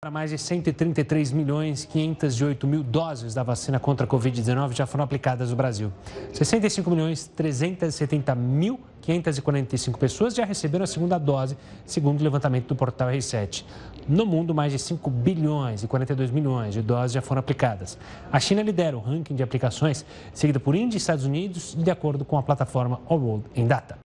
Para mais de 133 milhões 508 mil doses da vacina contra a Covid-19 já foram aplicadas no Brasil. 65 milhões 370 mil 545 pessoas já receberam a segunda dose, segundo o levantamento do portal R7. No mundo, mais de 5 bilhões e 42 milhões de doses já foram aplicadas. A China lidera o ranking de aplicações, seguida por Índia e Estados Unidos, de acordo com a plataforma All World in Data.